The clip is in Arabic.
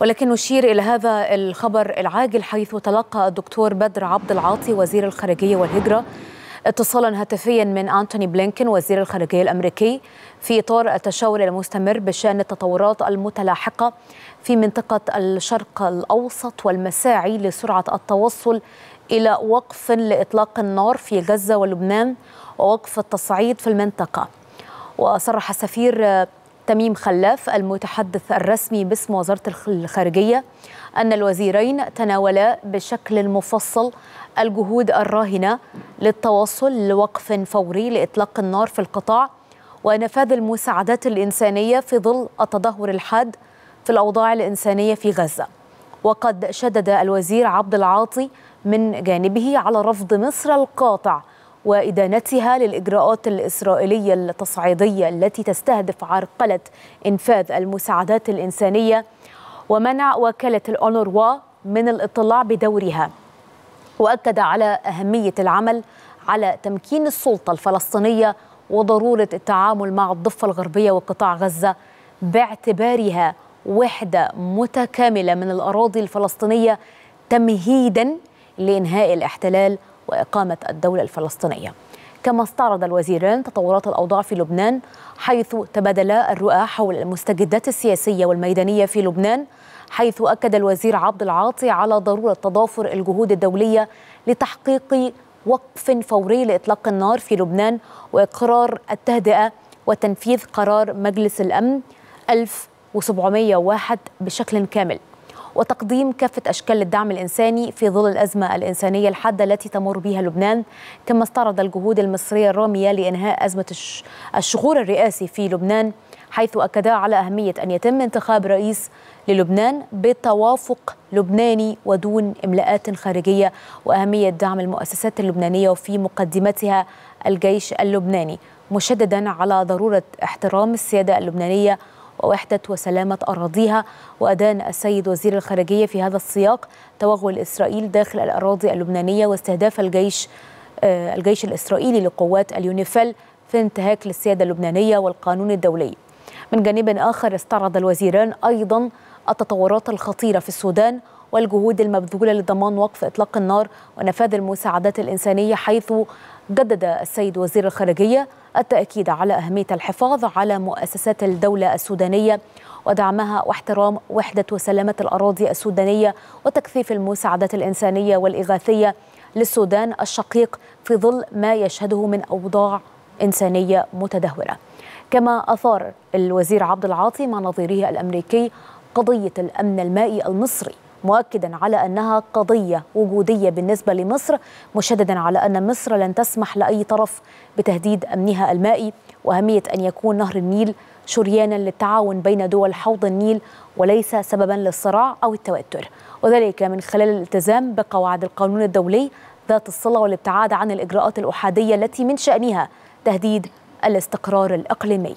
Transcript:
ولكن نشير إلى هذا الخبر العاجل حيث تلقى الدكتور بدر عبد العاطي وزير الخارجية والهجرة اتصالا هاتفيا من أنتوني بلينكن وزير الخارجية الأمريكي في إطار التشاور المستمر بشأن التطورات المتلاحقة في منطقة الشرق الأوسط والمساعي لسرعة التوصل إلى وقف لإطلاق النار في غزة ولبنان ووقف التصعيد في المنطقة وصرح السفير تميم خلاف المتحدث الرسمي باسم وزارة الخارجية أن الوزيرين تناولا بشكل مفصل الجهود الراهنة للتوصل لوقف فوري لإطلاق النار في القطاع ونفاذ المساعدات الإنسانية في ظل التدهور الحاد في الأوضاع الإنسانية في غزة وقد شدد الوزير عبد العاطي من جانبه على رفض مصر القاطع وإدانتها للإجراءات الإسرائيلية التصعيدية التي تستهدف عرقلة إنفاذ المساعدات الإنسانية ومنع وكالة الأونروا من الاطلاع بدورها وأكد على أهمية العمل على تمكين السلطة الفلسطينية وضرورة التعامل مع الضفة الغربية وقطاع غزة باعتبارها وحدة متكاملة من الأراضي الفلسطينية تمهيدا لإنهاء الاحتلال وإقامة الدولة الفلسطينية كما استعرض الوزيران تطورات الأوضاع في لبنان حيث تبادلا الرؤى حول المستجدات السياسية والميدانية في لبنان حيث أكد الوزير عبد العاطي على ضرورة تضافر الجهود الدولية لتحقيق وقف فوري لإطلاق النار في لبنان وإقرار التهدئة وتنفيذ قرار مجلس الأمن 1701 بشكل كامل وتقديم كافة أشكال الدعم الإنساني في ظل الأزمة الإنسانية الحادة التي تمر بها لبنان كما استعرض الجهود المصرية الرامية لإنهاء أزمة الشغور الرئاسي في لبنان حيث أكدا على أهمية أن يتم انتخاب رئيس للبنان بتوافق لبناني ودون إملاءات خارجية وأهمية دعم المؤسسات اللبنانية وفي مقدمتها الجيش اللبناني مشددا على ضرورة احترام السيادة اللبنانية ووحدة وسلامة أراضيها وأدان السيد وزير الخارجية في هذا السياق توغل إسرائيل داخل الأراضي اللبنانية واستهداف الجيش آه، الجيش الإسرائيلي لقوات اليونيفيل في انتهاك للسيادة اللبنانية والقانون الدولي من جانب آخر استعرض الوزيران أيضا التطورات الخطيرة في السودان والجهود المبذولة لضمان وقف إطلاق النار ونفاذ المساعدات الإنسانية حيث جدد السيد وزير الخارجية التأكيد على أهمية الحفاظ على مؤسسات الدولة السودانية ودعمها واحترام وحدة وسلامة الأراضي السودانية وتكثيف المساعدات الإنسانية والإغاثية للسودان الشقيق في ظل ما يشهده من أوضاع إنسانية متدهورة كما أثار الوزير عبد العاطي مع نظيره الأمريكي قضية الأمن المائي المصري مؤكدا على أنها قضية وجودية بالنسبة لمصر مشددا على أن مصر لن تسمح لأي طرف بتهديد أمنها المائي وأهمية أن يكون نهر النيل شريانا للتعاون بين دول حوض النيل وليس سببا للصراع أو التوتر وذلك من خلال الالتزام بقواعد القانون الدولي ذات الصلة والابتعاد عن الإجراءات الأحادية التي من شأنها تهديد الاستقرار الإقليمي